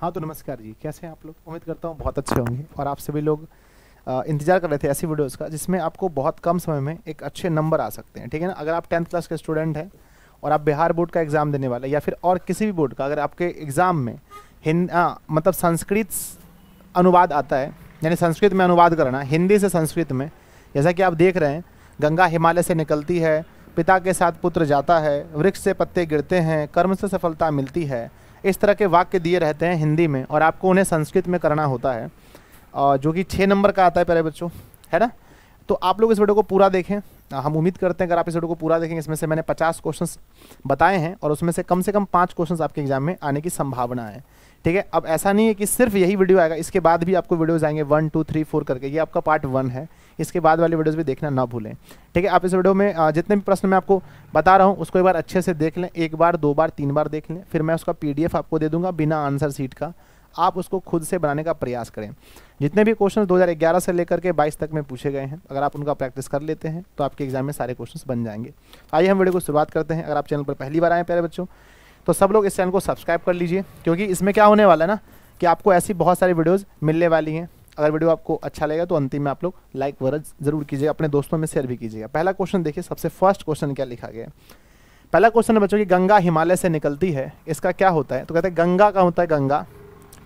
हाँ तो नमस्कार जी कैसे हैं आप लोग उम्मीद करता हूँ बहुत अच्छे होंगे और आप सभी लोग इंतजार कर रहे थे ऐसी वीडियोस का जिसमें आपको बहुत कम समय में एक अच्छे नंबर आ सकते हैं ठीक है ना अगर आप टेंथ क्लास के स्टूडेंट हैं और आप बिहार बोर्ड का एग्ज़ाम देने वाले या फिर और किसी भी बोर्ड का अगर आपके एग्ज़ाम में हिंद मतलब संस्कृत अनुवाद आता है यानी संस्कृत में अनुवाद करना हिंदी से संस्कृत में जैसा कि आप देख रहे हैं गंगा हिमालय से निकलती है पिता के साथ पुत्र जाता है वृक्ष से पत्ते गिरते हैं कर्म से सफलता मिलती है इस तरह के वाक्य दिए रहते हैं हिंदी में और आपको उन्हें संस्कृत में करना होता है जो कि छः नंबर का आता है प्यारे बच्चों है ना तो आप लोग इस वीडियो को पूरा देखें हम उम्मीद करते हैं अगर आप इस वीडियो को पूरा देखेंगे इसमें से मैंने पचास क्वेश्चन बताए हैं और उसमें से कम से कम पाँच क्वेश्चन आपके एग्जाम में आने की संभावना है ठीक है अब ऐसा नहीं है कि सिर्फ यही वीडियो आएगा इसके बाद भी आपको वीडियोज़ आएंगे वन टू थ्री फोर करके ये आपका पार्ट वन है इसके बाद वाले वीडियोज़ भी देखना ना भूलें ठीक है आप इस वीडियो में जितने भी प्रश्न मैं आपको बता रहा हूँ उसको एक बार अच्छे से देख लें एक बार दो बार तीन बार देख लें फिर मैं उसका पी आपको दे दूंगा बिना आंसर सीट का आप उसको खुद से बनाने का प्रयास करें जितने भी क्वेश्चन 2011 से लेकर के 22 तक में पूछे गए हैं अगर आप उनका प्रैक्टिस कर लेते हैं तो आपके एग्जाम में सारे क्वेश्चन बन जाएंगे आइए हम वीडियो को शुरुआत करते हैं अगर आप चैनल पर पहली बार आए प्यारे बच्चों तो सब लोग इस चैनल को सब्सक्राइब कर लीजिए क्योंकि इसमें क्या होने वाला है ना कि आपको ऐसी बहुत सारी वीडियोस मिलने वाली हैं अगर वीडियो आपको अच्छा लगेगा तो अंतिम में आप लोग लाइक वगैरह जरूर कीजिएगा अपने दोस्तों में शेयर भी कीजिएगा पहला क्वेश्चन देखिए सबसे फर्स्ट क्वेश्चन क्या लिखा गया पहला क्वेश्चन है बच्चों की गंगा हिमालय से निकलती है इसका क्या होता है तो कहते हैं गंगा का होता है गंगा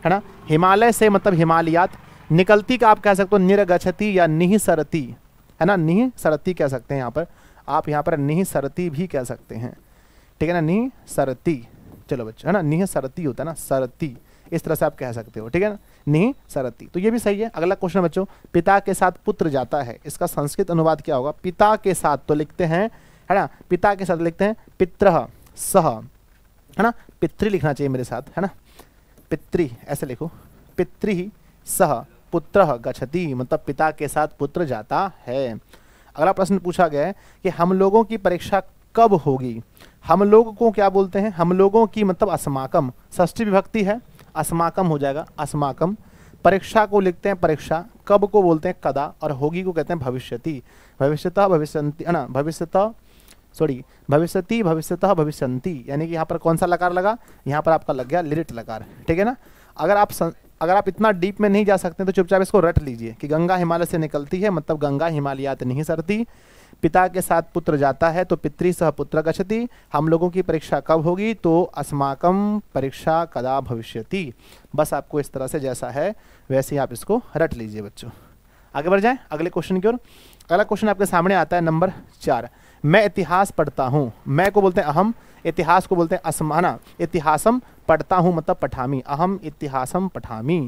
है ना हिमालय से मतलब हिमालयात निकलती का आप कह सकते हो निरगछती या निहिसरती है ना निह सरती कह सकते हैं यहाँ पर आप यहाँ पर निहिसरती भी कह सकते हैं ठीक है ना निहिसरती चलो बच्चों है ना निह सरती होता है ना सरती इस तरह से आप कह सकते हो ठीक है ना निह सरती तो ये भी सही है अगला क्वेश्चन बच्चों पिता के साथ पुत्र जाता है इसका संस्कृत अनुवाद क्या होगा पिता के साथ तो लिखते हैं है ना पिता के साथ लिखते हैं पित्र सह है ना पितृ लिखना चाहिए मेरे साथ है ना पितृ ऐसे लिखो पितृ सह पुत्र गच्छति मतलब पिता के साथ पुत्र जाता है अगला प्रश्न पूछा गया है कि हम लोगों की परीक्षा कब होगी हम लोग को क्या बोलते हैं हम लोगों की मतलब अस्माकम ष्ठी विभक्ति है अस्माकम हो जाएगा अस्माकम परीक्षा को लिखते हैं परीक्षा कब को बोलते हैं कदा और होगी को कहते हैं भविष्यति भविष्यतः भविष्यंति ना भविष्यतः सॉरी भविष्यति भविष्यतः भविष्यंति यानी कि यहाँ पर कौन सा लकार लगा यहाँ पर आपका लग गया लिरिट लकार ठीक है ना अगर आप सं... अगर आप इतना डीप में नहीं जा सकते तो चुपचाप इसको रट लीजिए कि गंगा हिमालय से निकलती है मतलब गंगा हिमालयात नहीं सरती पिता के साथ पुत्र जाता है तो पितृ सह पुत्र गच्छति हम लोगों की परीक्षा कब होगी तो अस्माकम परीक्षा कदा भविष्यति बस आपको इस तरह से जैसा है वैसे ही आप इसको रट लीजिए बच्चों आगे बढ़ जाएं अगले क्वेश्चन की ओर अगला क्वेश्चन आपके सामने आता है नंबर चार मैं इतिहास पढ़ता हूँ मैं को बोलते हैं अहम इतिहास को बोलते हैं असमाना इतिहासम पढ़ता हूँ मतलब पठामी अहम इतिहासम पठामी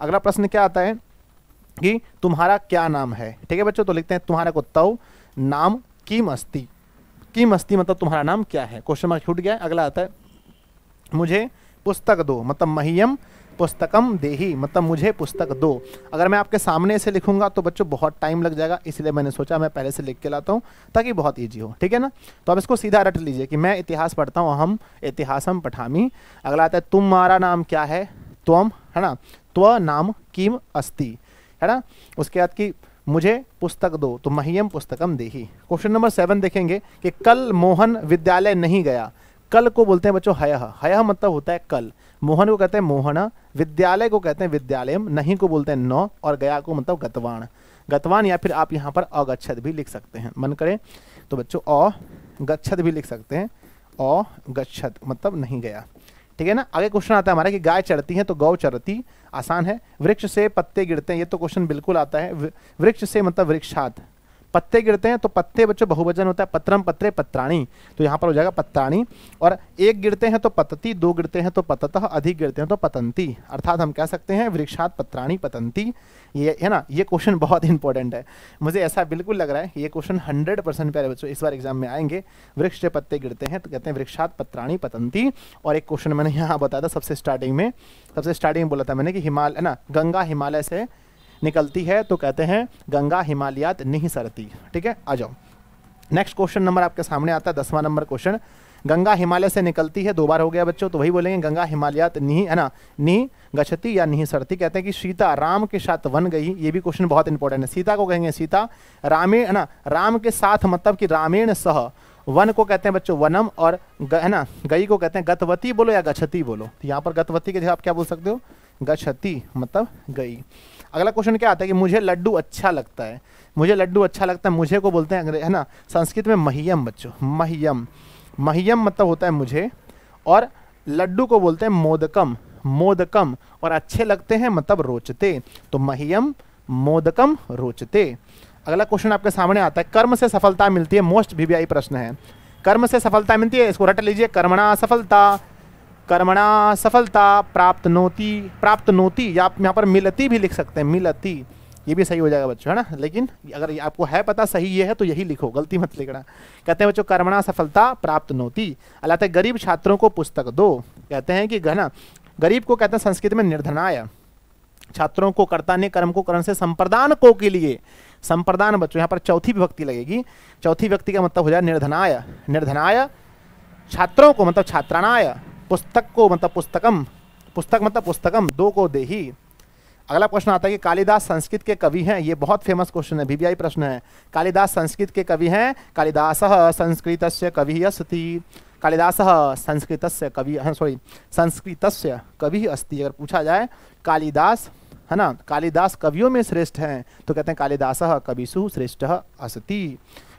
अगला प्रश्न क्या आता है कि तुम्हारा क्या नाम है ठीक है बच्चों तो लिखते हैं तुम्हारा को तव नाम कीम अस्ति कीम अस्ति मतलब तुम्हारा नाम क्या है क्वेश्चन मार्क छूट गया अगला आता है मुझे पुस्तक दो मतलब महियम पुस्तकम देही मतलब मुझे पुस्तक दो अगर मैं आपके सामने से लिखूंगा तो बच्चों बहुत टाइम लग जाएगा इसलिए मैंने सोचा मैं पहले से लिख के लाता हूँ ताकि बहुत ईजी हो ठीक है ना तो अब इसको सीधा रट लीजिए कि मैं इतिहास पढ़ता हूँ हम इतिहासम पठामी अगला आता है तुम्हारा नाम क्या है त्वम है ना त्व नाम किम अस्ति है ना उसके बाद की मुझे पुस्तक दो तो मह्यम पुस्तकम देही क्वेश्चन नंबर सेवन देखेंगे कि कल मोहन विद्यालय नहीं गया कल को बोलते हैं बच्चों हयह हयह मतलब होता है कल मोहन को कहते हैं मोहना विद्यालय को कहते हैं विद्यालयम नहीं को बोलते हैं नौ और गया को मतलब गतवान गतवान या फिर आप यहाँ पर अगच्छत भी लिख सकते हैं मन करें तो बच्चों अगछत भी लिख सकते हैं अगछत मतलब नहीं गया ठीक है ना आगे क्वेश्चन आता है हमारा कि गाय चढ़ती है तो गौ चढ़ती आसान है वृक्ष से पत्ते गिरते हैं ये तो क्वेश्चन बिल्कुल आता है वृक्ष से मतलब वृक्षात पत्ते गिरते हैं तो पत्ते बच्चों बहुवचन होता है पत्रम पत्रे पत्राणी तो यहाँ पर हो जाएगा पत्राणी और एक गिरते हैं तो पतती दो गिरते हैं तो पततः अधिक गिरते हैं तो पतंती अर्थात हम कह सकते हैं वृक्षात पत्राणी पतंती ये है ना ये क्वेश्चन बहुत इंपॉर्टेंट है मुझे ऐसा बिल्कुल लग रहा है ये क्वेश्चन हंड्रेड परसेंट प्यारे बच्चों इस बार एग्जाम में आएंगे वृक्ष से पत्ते गिरते हैं तो कहते हैं वृक्षात पत्राणी पतंती और एक क्वेश्चन मैंने यहाँ बताया था सबसे स्टार्टिंग में सबसे स्टार्टिंग में बोला था मैंने कि हिमालय ना गंगा हिमालय से निकलती है तो कहते हैं गंगा हिमालयात नहीं सरती ठीक है आ जाओ नेक्स्ट क्वेश्चन नंबर आपके सामने आता है दसवां नंबर क्वेश्चन गंगा हिमालय से निकलती है दो बार हो गया बच्चों तो वही बोलेंगे गंगा हिमालयात नहीं है ना नहीं गछती या नहीं सरती कहते हैं कि सीता राम के साथ वन गई ये भी क्वेश्चन बहुत इंपॉर्टेंट है सीता को कहेंगे सीता रामे है ना राम के साथ मतलब कि रामेण सह वन को कहते हैं बच्चों वनम और है ना गई को कहते हैं गतवती बोलो या गछती बोलो तो यहाँ पर गतवती के जगह आप क्या बोल सकते हो गछती मतलब गई अगला क्वेश्चन क्या आता है कि मुझे लड्डू अच्छा लगता है मुझे लड्डू अच्छा लगता है मुझे को बोलते हैं अंग्रेज है ना संस्कृत में महियम बच्चों महियम महियम मतलब होता है मुझे और लड्डू को बोलते हैं मोदकम मोदकम और अच्छे लगते हैं मतलब रोचते तो महियम मोदकम रोचते अगला क्वेश्चन आपके सामने आता है कर्म से सफलता मिलती है मोस्ट भी प्रश्न है कर्म से सफलता मिलती है इसको रट लीजिए कर्मणा असफलता कर्मणा सफलता प्राप्त नोती प्राप्त नोती या आप यहाँ पर मिलती भी लिख सकते हैं मिलती ये भी सही हो जाएगा बच्चों है ना लेकिन अगर आपको है पता सही ये है तो यही लिखो गलती मत लिखना कहते हैं बच्चों कर्मणा सफलता प्राप्त नोती अल्लाह गरीब छात्रों को पुस्तक दो कहते हैं कि घना गरीब को कहते हैं संस्कृत में निर्धनाया छात्रों को कर्ता ने कर्म को करण से संप्रदान को के लिए संप्रदान बच्चों यहाँ पर चौथी विभक्ति लगेगी चौथी व्यक्ति का मतलब हो जाए निर्धनाय निर्धनाय छात्रों को मतलब छात्राणाय पुस्तक को मतलब पुस्तकम पुस्तक मतलब पुस्तकम दो को देही अगला प्रश्न आता है कि कालिदास संस्कृत के कवि हैं ये बहुत फेमस क्वेश्चन है भी प्रश्न है कालिदास संस्कृत के कवि हैं कालिदास संस्कृत से कवि अस्ति कालिदास संस्कृत से कवि सॉरी हाँ, संस्कृत से कवि अस्थि अगर पूछा जाए कालिदास है ना कालिदास कवियों में श्रेष्ठ हैं तो कहते हैं कालिदास कविशु श्रेष्ठ अस्थि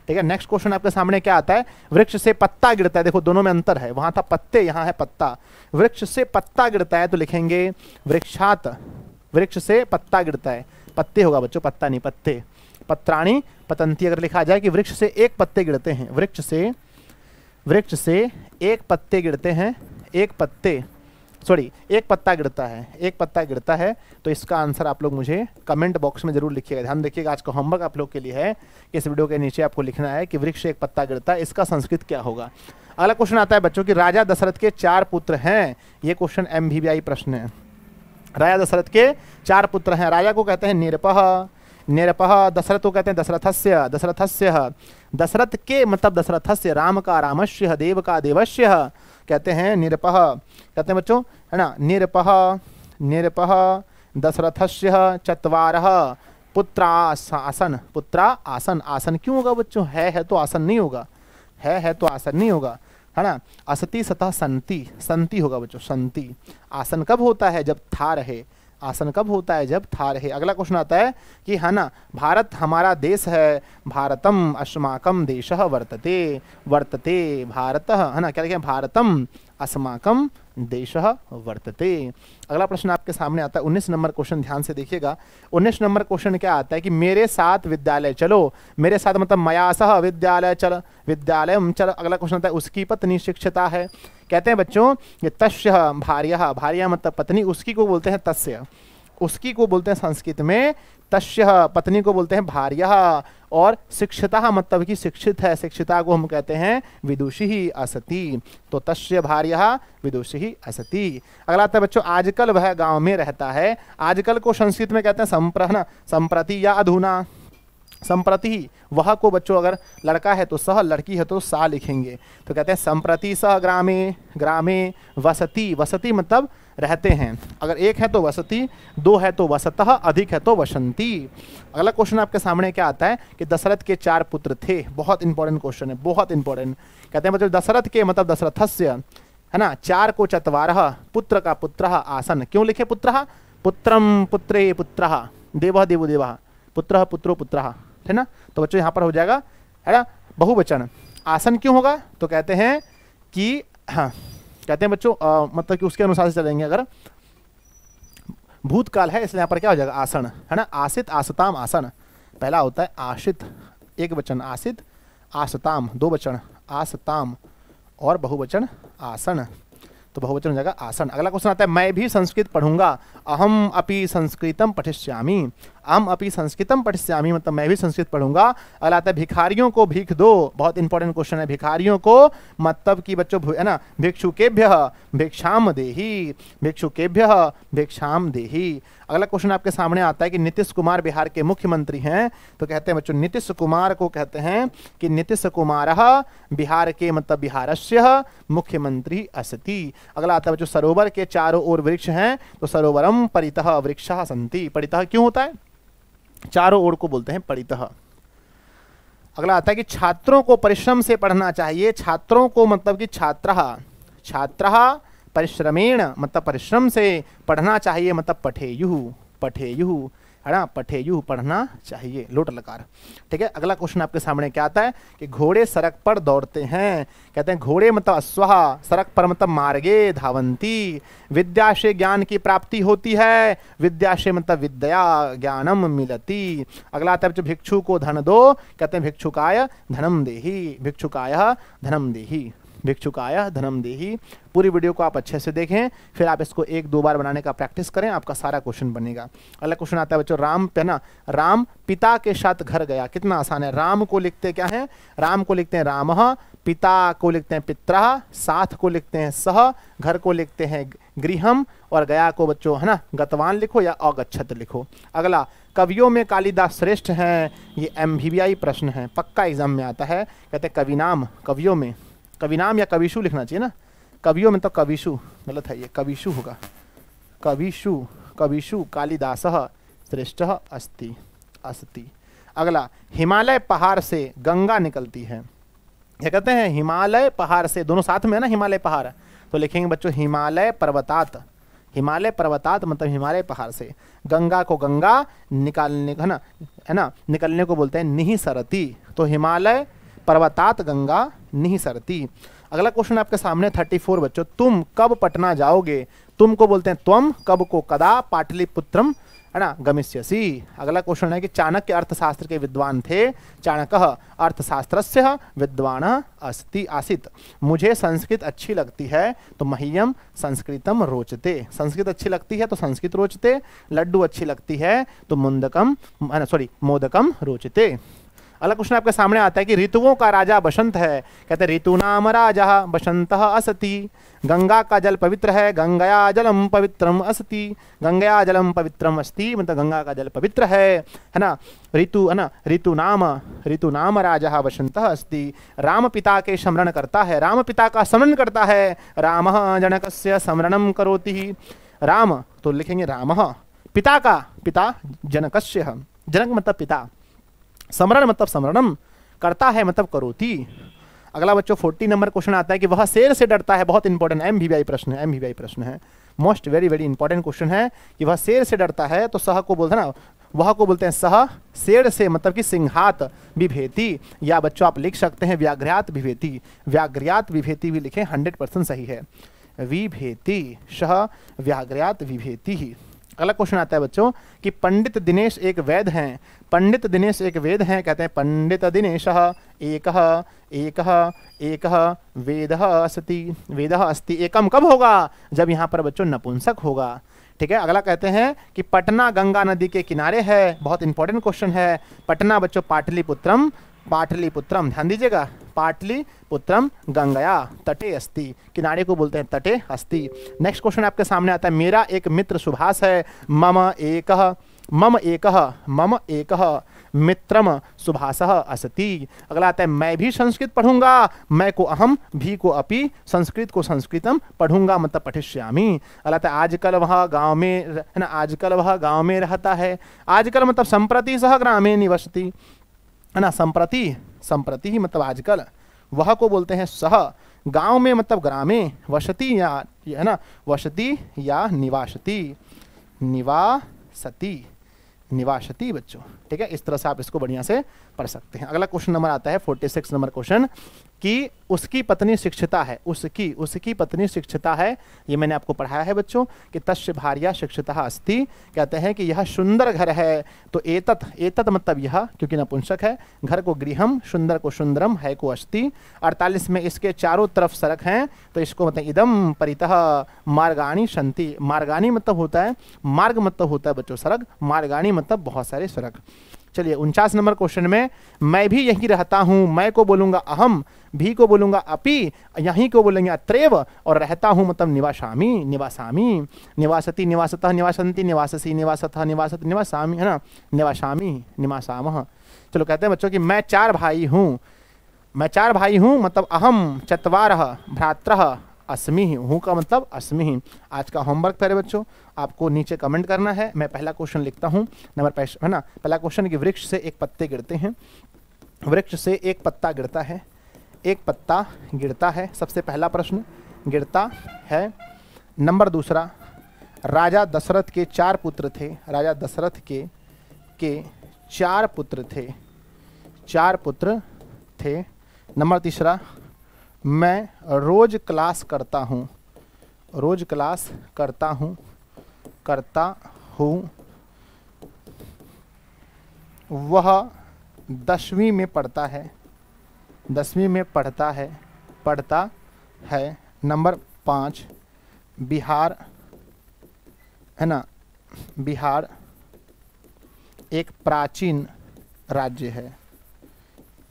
ठीक है नेक्स्ट क्वेश्चन आपके सामने क्या आता है वृक्ष से पत्ता गिरता है देखो दोनों में अंतर है वहां था पत्ते यहां है पत्ता वृक्ष से पत्ता गिरता है तो लिखेंगे वृक्षात वृक्ष से पत्ता गिरता है पत्ते होगा बच्चों पत्ता नहीं पत्ते पत्राणी पतंती अगर लिखा जाए कि वृक्ष से एक पत्ते गिरते हैं वृक्ष से वृक्ष से एक पत्ते गिरते हैं एक पत्ते सॉरी एक पत्ता गिरता है एक पत्ता गिरता है तो इसका आंसर आप लोग मुझे कमेंट बॉक्स में जरूर लिखिएगा ध्यान देखिएगा आज का होमवर्क आप लोग के लिए है कि इस वीडियो के नीचे आपको लिखना है कि वृक्ष एक पत्ता गिरता है इसका संस्कृत क्या होगा अगला क्वेश्चन आता है बच्चों की राजा दशरथ के चार पुत्र हैं ये क्वेश्चन एम प्रश्न है राजा दशरथ के चार पुत्र हैं राजा को कहते हैं निरपह निरपह दशरथ को कहते हैं दशरथस्य दशरथस्य दशरथ के मतलब दशरथस्य राम का रामस्य देव का देवस्य कहते हैं निरपह कहते हैं बच्चों है ना निरपह निरपह दशरथस्य चतवार पुत्रा आसन पुत्रा आसन आसन क्यों होगा बच्चों है है तो आसन नहीं होगा है है तो आसन नहीं होगा है ना असती सतह संति संति होगा बच्चों संति आसन कब होता है जब था रहे आसन कब होता है जब था रहे अगला क्वेश्चन आता है कि है ना भारत हमारा देश है भारतम अस्माकम देश वर्तते वर्तते भारत है ना क्या लिखे भारतम अस्माकम देश वर्तते अगला प्रश्न आपके सामने आता है उन्नीस नंबर क्वेश्चन ध्यान से देखिएगा उन्नीस नंबर क्वेश्चन क्या आता है कि मेरे साथ विद्यालय चलो मेरे साथ मतलब मया सह विद्यालय चल विद्यालय चल अगला क्वेश्चन आता है उसकी पत्नी शिक्षिता है कहते हैं बच्चों ये तस्य भार्य भार्य मतलब पत्नी उसकी को बोलते हैं तस्य उसकी को बोलते हैं संस्कृत में तस्य पत्नी को बोलते हैं भार्य और शिक्षिता मतलब कि शिक्षित है शिक्षिता को हम कहते हैं विदुषी ही असती तो तस्य भार्य विदुषी ही असती अगला आता है बच्चों आजकल वह गांव में रहता है आजकल को संस्कृत में कहते हैं संप्रहण संप्रति या अधूना संप्रति वह को बच्चों अगर लड़का है तो सह लड़की है तो सा लिखेंगे तो कहते हैं संप्रति सह ग्रामे ग्रामे वसती वसती मतलब रहते हैं अगर एक है तो वसती दो है तो वसतः अधिक है तो वसंती अगला क्वेश्चन आपके सामने क्या आता है कि दशरथ के चार पुत्र थे बहुत इंपॉर्टेंट क्वेश्चन है बहुत इंपॉर्टेंट कहते हैं मतलब दशरथ के मतलब दशरथस्य है ना चार को चतवार पुत्र का पुत्र आसन क्यों लिखे पुत्र पुत्रम पुत्रे पुत्र देव देवो देवा पुत्र पुत्रो पुत्र है ना तो बच्चों यहाँ पर हो जाएगा है ना बहुवचन आसन क्यों होगा तो कहते हैं कि हाँ कहते हैं बच्चों मतलब कि उसके अनुसार से चलेंगे अगर भूतकाल है इसलिए यहाँ पर क्या हो जाएगा आसन है ना आसित आसताम आसन पहला होता है आशित एक वचन आसित आसताम दो वचन आसताम और बहुवचन आसन तो बहुवचन हो जाएगा आसन अगला क्वेश्चन आता है मैं भी संस्कृत पढ़ूंगा अहम अपि संस्कृतम पठिष्यामी अहम अपनी संस्कृतम पठिष्यामी मतलब मैं भी संस्कृत पढ़ूंगा अगला आता है भिखारियों को भीख दो बहुत इंपॉर्टेंट क्वेश्चन है भिखारियों को मतलब कि बच्चों है ना भिक्षुकेभ्य भिक्षाम देही भिक्षुकेभ्य भिक्षाम देही अगला क्वेश्चन आपके सामने आता है कि नीतीश कुमार बिहार के मुख्यमंत्री हैं तो कहते हैं बच्चों नीतीश कुमार को कहते हैं कि नीतीश कुमार बिहार के मतलब बिहार मुख्यमंत्री अस्ति अगला आता है बच्चों सरोवर के चारों ओर वृक्ष हैं तो सरोवरम सर्वम परित वृक्ष संति परित क्यों होता है चारों ओर को बोलते हैं परित अगला आता है कि छात्रों को परिश्रम से पढ़ना चाहिए छात्रों को मतलब कि छात्र छात्र परिश्रमेण मतलब परिश्रम से पढ़ना चाहिए मतलब पठेयु पठेयु ना पठेयु पढ़ना चाहिए लोट लकार ठीक है अगला क्वेश्चन आपके सामने क्या आता है कि घोड़े सड़क पर दौड़ते हैं कहते हैं घोड़े मतलब अश्वा सड़क पर मतलब मार्गे धावंती विद्या से ज्ञान की प्राप्ति होती है विद्या से मतलब विद्या ज्ञानम मिलती अगला आता है जो भिक्षु को धन दो कहते हैं भिक्षुकाय धनम देही भिक्षुकाय धनम देही भिक्षुकाया धनम देही पूरी वीडियो को आप अच्छे से देखें फिर आप इसको एक दो बार बनाने का प्रैक्टिस करें आपका सारा क्वेश्चन बनेगा अगला क्वेश्चन आता है बच्चों राम पे ना राम पिता के साथ घर गया कितना आसान है राम को लिखते क्या है राम को लिखते हैं राम पिता को लिखते हैं पित्रा साथ को लिखते हैं सह घर को लिखते हैं गृहम और गया को बच्चों है ना गतवान लिखो या अगछत लिखो अगला कवियों में कालिदास श्रेष्ठ हैं ये एम प्रश्न है पक्का एग्जाम में आता है कहते हैं कवि नाम कवियों में कवि नाम या कविशु लिखना चाहिए ना कवियों में तो कविशु गलत है ये कविशु होगा कविशु कविशु कालिदास श्रेष्ठ अस्ति अस्ति अगला हिमालय पहाड़ से गंगा निकलती है ये कहते हैं हिमालय पहाड़ से दोनों साथ में है ना हिमालय पहाड़ तो लिखेंगे बच्चों हिमालय पर्वतात हिमालय पर्वतात मतलब हिमालय पहाड़ से गंगा को गंगा निकालने है ना है ना निकलने को बोलते हैं निहि सरती तो हिमालय पर्वतात गंगा नहीं सरती अगला क्वेश्चन आपके सामने 34 बच्चों तुम कब पटना जाओगे तुम को बोलते हैं त्वम कब को कदा पाटलिपुत्रम है ना गमिष्यसी अगला क्वेश्चन है कि चाणक्य अर्थशास्त्र के विद्वान थे चाणक अर्थशास्त्र से विद्वान अस्ति आसित मुझे संस्कृत अच्छी लगती है तो मह्यम संस्कृतम रोचते संस्कृत अच्छी लगती है तो संस्कृत रोचते लड्डू अच्छी लगती है तो मुंदकम सॉरी मोदकम रोचते अगला क्वेश्चन आपके सामने आता है कि ऋतुओं का राजा बसंत है कहते हैं ऋतु नाम राजा बसंत असति गंगा का जल पवित्र है गंगया जलम पवित्रम असति गंगया जलम पवित्रम अस्ति मतलब गंगा का जल पवित्र है है ना ऋतु है ना ऋतु नाम ऋतु नाम राजा बसंत अस्ति राम पिता के स्मरण करता है राम पिता का स्मरण करता है राम जनक से स्मरणम करोति राम तो लिखेंगे राम पिता का पिता जनक जनक मतलब पिता समरण मतलब समरणम करता है मतलब करोती अगला बच्चों फोर्टी नंबर क्वेश्चन आता है कि वह शेर से डरता है बहुत इंपॉर्टेंट एम भी प्रश्न है एम भी प्रश्न है most very very important question है कि वह शेर से डरता है तो सह को बोलते ना वह को बोलते हैं सह शेर से मतलब कि सिंहात विभेती या बच्चों आप लिख सकते हैं व्याघ्रयात विभेती व्याघ्रयात विभेती भी लिखें हंड्रेड परसेंट सही है विभेती शह व्याघ्रयात विभेती ही अगला क्वेश्चन आता है बच्चों कि पंडित दिनेश एक वैद हैं पंडित दिनेश एक वेद हैं कहते हैं पंडित दिनेश एक एक एक वेद अस्ति वेद अस्ति एकम कब होगा जब यहाँ पर बच्चों नपुंसक होगा ठीक है अगला कहते हैं कि पटना गंगा नदी के किनारे है बहुत इंपॉर्टेंट क्वेश्चन है पटना बच्चों पाटलिपुत्रम पाटलिपुत्रम ध्यान दीजिएगा पाटली पुत्रम गंगया तटे अस्ति किनारे को बोलते हैं तटे अस्ति नेक्स्ट क्वेश्चन आपके सामने आता है मेरा एक मित्र सुभाष है मम एक मम एक मम एक मित्रम सुभाष असति अगला आता है मैं भी संस्कृत पढ़ूंगा मैं को अहम भी को अपि संस्कृत को संस्कृतम पढ़ूंगा मतलब पठिष्यामी अगला आता है आजकल वह गांव में है ना आजकल वह गांव में रहता है आजकल मतलब संप्रति सह ग्रामे निवसती है ना संप्रति संप्रति ही मतलब आजकल वह को बोलते हैं सह गांव में मतलब ग्रामे वसती या है ना वसती या निवासती निवासती निवासती बच्चों ठीक है इस तरह से आप इसको बढ़िया से पढ़ सकते हैं अगला क्वेश्चन नंबर आता है फोर्टी सिक्स नंबर क्वेश्चन कि उसकी पत्नी शिक्षिता है उसकी उसकी पत्नी शिक्षिता है ये मैंने आपको पढ़ाया है बच्चों कि तस्य भार्या शिक्षिता अस्ति कहते हैं कि यह सुंदर घर है तो एतत एतत मतलब यह क्योंकि नपुंसक है घर को गृहम सुंदर को सुंदरम है को अस्ति अड़तालीस में इसके चारों तरफ सड़क हैं तो इसको मतलब इदम परितः मार्गाणी शांति मार्गाणी मतलब होता है मार्ग मतलब होता है बच्चों सड़क मार्गाणी मतलब बहुत सारे सड़क चलिए उनचास नंबर क्वेश्चन में मैं भी यही रहता हूं मैं को बोलूंगा अहम भी को बोलूंगा अपि यहीं को बोलेंगे अत्रेव और रहता हूं मतलब निवासामी निवासामी निवासति निवासतः निवासंती निवाससी निवासतः निवासत निवासामी है ना निवासामी निवासाम चलो कहते हैं बच्चों की मैं चार भाई हूँ मैं चार भाई हूँ मतलब अहम चतवार भ्रात्र असमी ही हूँ का मतलब असमी ही आज का होमवर्क प्यारे बच्चों आपको नीचे कमेंट करना है मैं पहला क्वेश्चन लिखता हूँ नंबर है ना पहला क्वेश्चन कि वृक्ष से एक पत्ते गिरते हैं वृक्ष से एक पत्ता गिरता है एक पत्ता गिरता है सबसे पहला प्रश्न गिरता है नंबर दूसरा राजा दशरथ के चार पुत्र थे राजा दशरथ के के चार पुत्र थे चार पुत्र थे नंबर तीसरा मैं रोज़ क्लास करता हूँ रोज़ क्लास करता हूँ करता हूँ वह दसवीं में पढ़ता है दसवीं में पढ़ता है पढ़ता है नंबर पाँच बिहार है ना बिहार एक प्राचीन राज्य है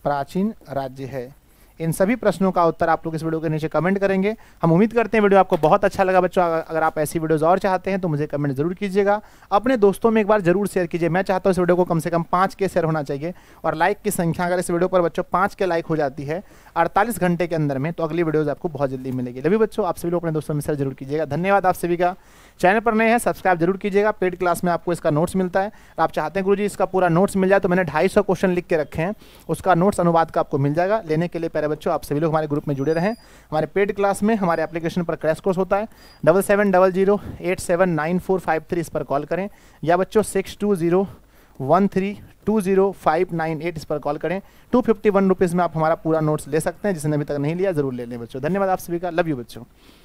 प्राचीन राज्य है इन सभी प्रश्नों का उत्तर आप लोग इस वीडियो के नीचे कमेंट करेंगे हम उम्मीद करते हैं वीडियो आपको बहुत अच्छा लगा बच्चों अगर आप ऐसी वीडियोज़ और चाहते हैं तो मुझे कमेंट जरूर कीजिएगा अपने दोस्तों में एक बार जरूर शेयर कीजिए मैं चाहता हूँ इस वीडियो को कम से कम पाँच के शेयर होना चाहिए और लाइक की संख्या अगर इस वीडियो पर बच्चों पाँच के लाइक हो जाती है अड़तालीस घंटे के अंदर में तो अगली वीडियोज़ आपको बहुत जल्दी मिलेगी लभी बच्चों आप सभी लोग अपने दोस्तों में शेयर जरूर कीजिएगा धन्यवाद आप सभी का चैनल पर नए हैं सब्सक्राइब जरूर कीजिएगा पेड क्लास में आपको इसका नोट्स मिलता है आप चाहते हैं गुरु इसका पूरा नोट्स मिल जाए तो मैंने ढाई क्वेश्चन लिख के रखे हैं उसका नोट्स अनुवाद का आपको मिल जाएगा लेने के लिए प्यारे बच्चों आप सभी लोग हमारे ग्रुप में जुड़े रहें हमारे पेड क्लास में हमारे एप्लीकेशन पर क्रैश कोर्स होता है double seven double zero eight seven nine four five three इस पर कॉल करें या बच्चों six two zero one three two zero five nine eight इस पर कॉल करें टू फिफ्टी वन रुपीज़ में आप हमारा पूरा नोट्स ले सकते हैं जिसने अभी तक नहीं लिया ज़रूर ले लें बच्चों धन्यवाद आप सभी का लव यू बच्चों